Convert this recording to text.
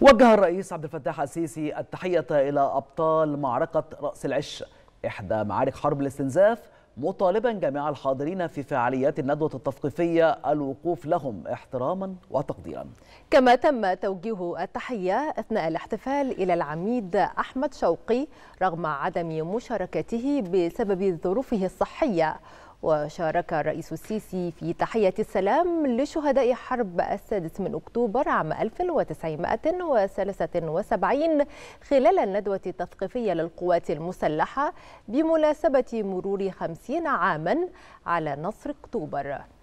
وجه الرئيس عبد الفتاح السيسي التحية إلى أبطال معركة رأس العش إحدى معارك حرب الاستنزاف مطالبا جميع الحاضرين في فعاليات الندوة التثقيفية الوقوف لهم احتراما وتقديرا كما تم توجيه التحية أثناء الاحتفال إلى العميد أحمد شوقي رغم عدم مشاركته بسبب ظروفه الصحية وشارك الرئيس السيسي في تحية السلام لشهداء حرب السادس من أكتوبر عام 1973 خلال الندوة التثقيفية للقوات المسلحة بمناسبة مرور 50 عاما على نصر أكتوبر